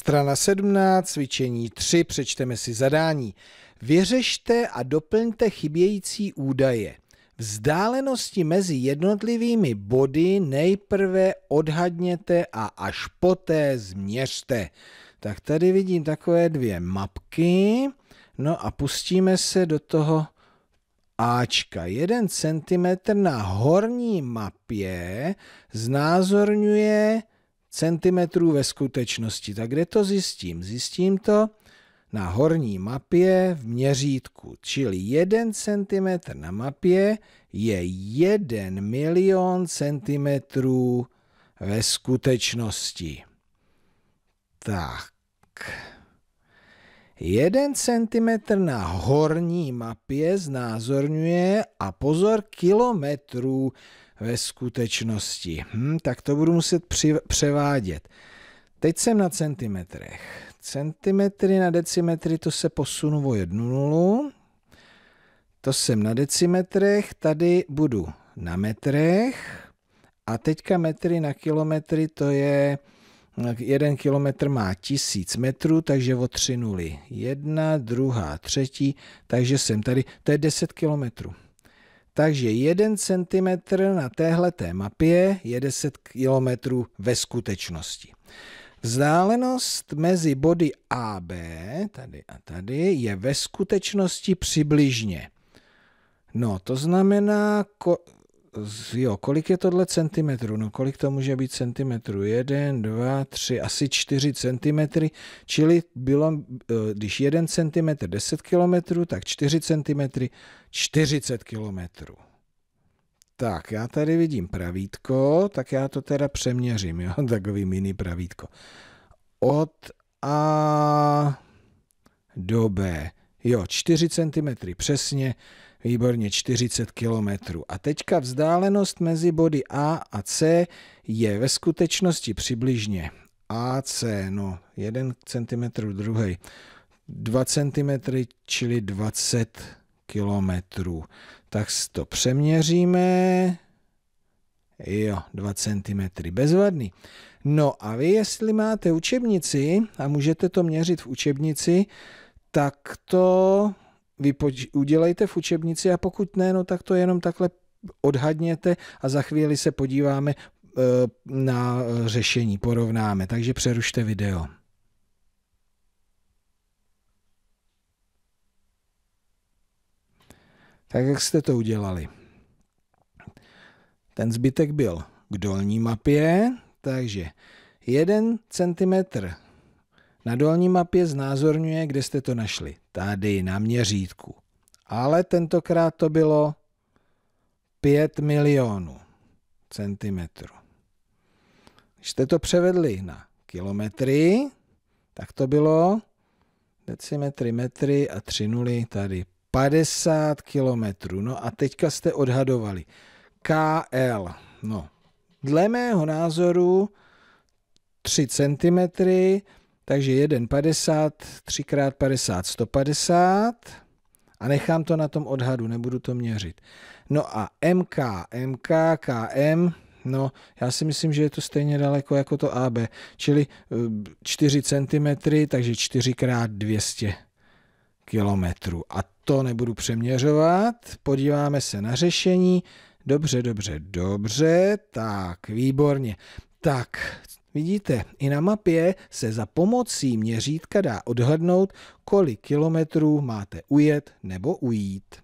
Strana 17, cvičení 3, přečteme si zadání. Vyřešte a doplňte chybějící údaje. Vzdálenosti mezi jednotlivými body nejprve odhadněte a až poté změřte. Tak tady vidím takové dvě mapky. No a pustíme se do toho Ačka. Jeden centimetr na horní mapě znázorňuje centimetrů ve skutečnosti. Tak kde to zjistím? Zjistím to na horní mapě v měřítku, čili 1 cm na mapě je 1 milion centimetrů ve skutečnosti. Tak. Jeden centimetr na horní mapě znázorňuje a pozor kilometrů ve skutečnosti. Hm, tak to budu muset při- převádět. Teď jsem na centimetrech. Centimetry na decimetry to se posunu o jednu nulu. To jsem na decimetrech, tady budu na metrech. A teďka metry na kilometry to je jeden kilometr má tisíc metrů, takže o tři nuly. Jedna, druhá, třetí, takže jsem tady, to je 10 kilometrů. Takže jeden centimetr na té mapě je 10 kilometrů ve skutečnosti. Vzdálenost mezi body AB, tady a tady, je ve skutečnosti přibližně. No, to znamená, jo, kolik je tohle centimetrů? No kolik to může být centimetrů? Jeden, dva, tři, asi čtyři centimetry, čili bylo, eh, když jeden centimetr 10 kilometrů, tak čtyři centimetry 40 kilometrů. Tak, já tady vidím pravítko, tak já to teda přeměřím, jo, takový mini pravítko. Od A do B. Jo, 4 cm přesně, Výborně, 40 km. A teďka vzdálenost mezi body A a C je ve skutečnosti přibližně AC, no 1 cm druhý, 2 cm, čili 20 km. Tak to přeměříme. Jo, 2 cm, bezvadný. No a vy, jestli máte učebnici a můžete to měřit v učebnici, tak to vy udělejte v učebnici a pokud ne, no tak to jenom takhle odhadněte a za chvíli se podíváme eh, na řešení, porovnáme. Takže přerušte video. Tak jak jste to udělali? Ten zbytek byl k dolní mapě, takže 1 cm na dolní mapě znázorňuje, kde jste to našli. Tady na měřítku. Ale tentokrát to bylo 5 milionů centimetrů. Když jste to převedli na kilometry, tak to bylo decimetry, metry a tři nuly tady 50 kilometrů. No a teďka jste odhadovali. KL. No, dle mého názoru 3 centimetry, takže 1,50, 3x50, 150 a nechám to na tom odhadu, nebudu to měřit. No a MK, MK, KM, no já si myslím, že je to stejně daleko jako to AB, čili 4 eh, cm, takže 4 x 200 km. A to nebudu přeměřovat, podíváme se na řešení. Dobře, dobře, dobře, tak, výborně. Tak, Vidíte, i na mapě se za pomocí měřítka dá odhadnout, kolik kilometrů máte ujet nebo ujít.